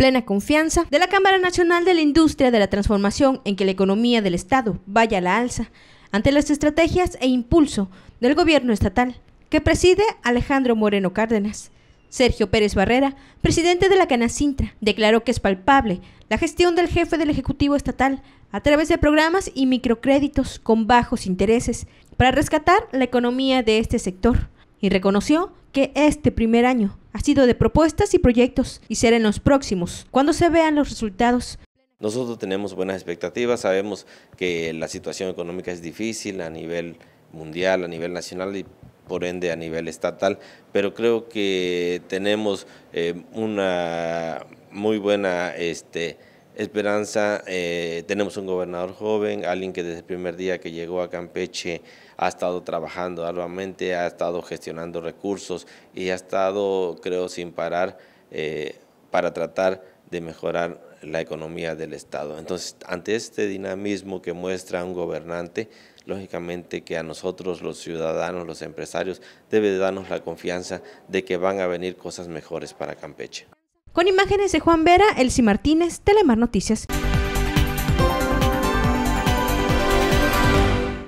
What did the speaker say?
plena confianza de la Cámara Nacional de la Industria de la Transformación en que la economía del Estado vaya a la alza ante las estrategias e impulso del gobierno estatal que preside Alejandro Moreno Cárdenas. Sergio Pérez Barrera, presidente de la Canacintra, declaró que es palpable la gestión del jefe del Ejecutivo Estatal a través de programas y microcréditos con bajos intereses para rescatar la economía de este sector y reconoció que este primer año ha sido de propuestas y proyectos y serán los próximos, cuando se vean los resultados. Nosotros tenemos buenas expectativas, sabemos que la situación económica es difícil a nivel mundial, a nivel nacional y por ende a nivel estatal, pero creo que tenemos eh, una muy buena... Este, Esperanza, eh, tenemos un gobernador joven, alguien que desde el primer día que llegó a Campeche ha estado trabajando arduamente, ha estado gestionando recursos y ha estado, creo, sin parar eh, para tratar de mejorar la economía del Estado. Entonces, ante este dinamismo que muestra un gobernante, lógicamente que a nosotros, los ciudadanos, los empresarios, debe darnos la confianza de que van a venir cosas mejores para Campeche. Con imágenes de Juan Vera, Elsie Martínez, Telemar Noticias.